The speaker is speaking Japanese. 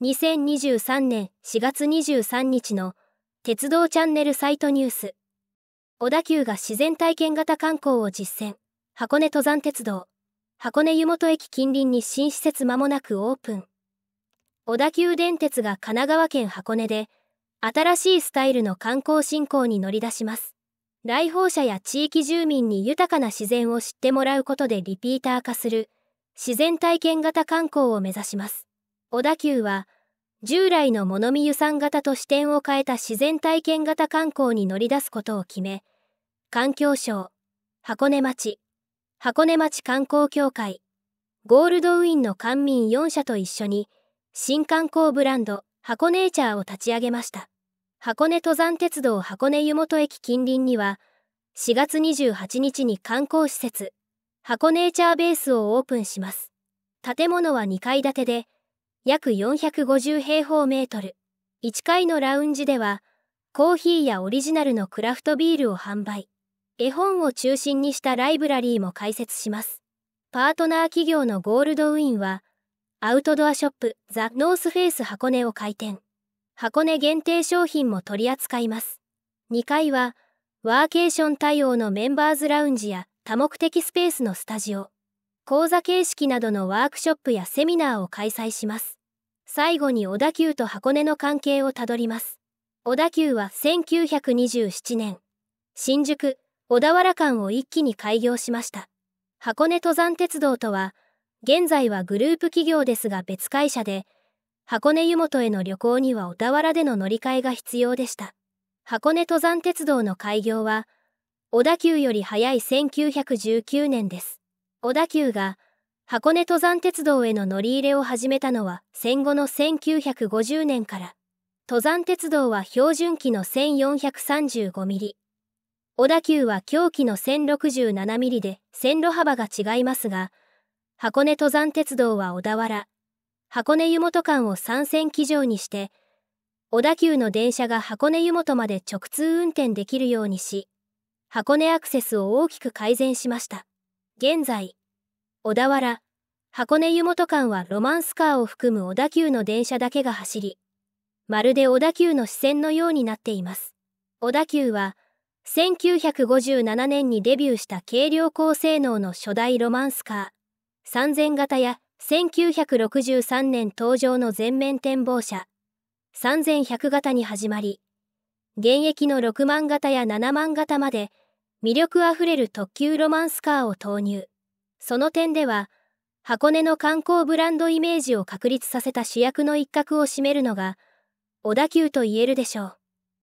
2023年4月23日の鉄道チャンネルサイトニュース小田急が自然体験型観光を実践箱根登山鉄道箱根湯本駅近隣に新施設間もなくオープン小田急電鉄が神奈川県箱根で新しいスタイルの観光振興に乗り出します来訪者や地域住民に豊かな自然を知ってもらうことでリピーター化する自然体験型観光を目指します小田急は、従来の物見湯山型と視点を変えた自然体験型観光に乗り出すことを決め、環境省、箱根町、箱根町観光協会、ゴールドウィンの官民4社と一緒に、新観光ブランド、箱ネイチャーを立ち上げました。箱根登山鉄道箱根湯本駅近隣には、4月28日に観光施設、箱ネイチャーベースをオープンします。建物は2階建てで、約450平方メートル。1階のラウンジでは、コーヒーやオリジナルのクラフトビールを販売。絵本を中心にしたライブラリーも開設します。パートナー企業のゴールドウィンは、アウトドアショップザ・ノースフェイス箱根を開店。箱根限定商品も取り扱います。2階は、ワーケーション対応のメンバーズラウンジや多目的スペースのスタジオ、講座形式などのワークショップやセミナーを開催します。最後に小田急と箱根の関係をたどります。小田急は1927年、新宿、小田原間を一気に開業しました。箱根登山鉄道とは、現在はグループ企業ですが別会社で、箱根湯本への旅行には小田原での乗り換えが必要でした。箱根登山鉄道の開業は、小田急より早い1919年です。小田急が箱根登山鉄道への乗り入れを始めたのは戦後の1950年から登山鉄道は標準機の 1435mm 小田急は狂気の 1067mm で線路幅が違いますが箱根登山鉄道は小田原箱根湯本間を3線機上にして小田急の電車が箱根湯本まで直通運転できるようにし箱根アクセスを大きく改善しました現在小田原、箱根湯本間はロマンスカーを含む小田急の電車だけが走り、まるで小田急の視線のようになっています。小田急は、1957年にデビューした軽量高性能の初代ロマンスカー、3000型や1963年登場の全面展望車、3100型に始まり、現役の6万型や7万型まで魅力あふれる特急ロマンスカーを投入。その点では、箱根の観光ブランドイメージを確立させた主役の一角を占めるのが、小田急と言えるでしょう。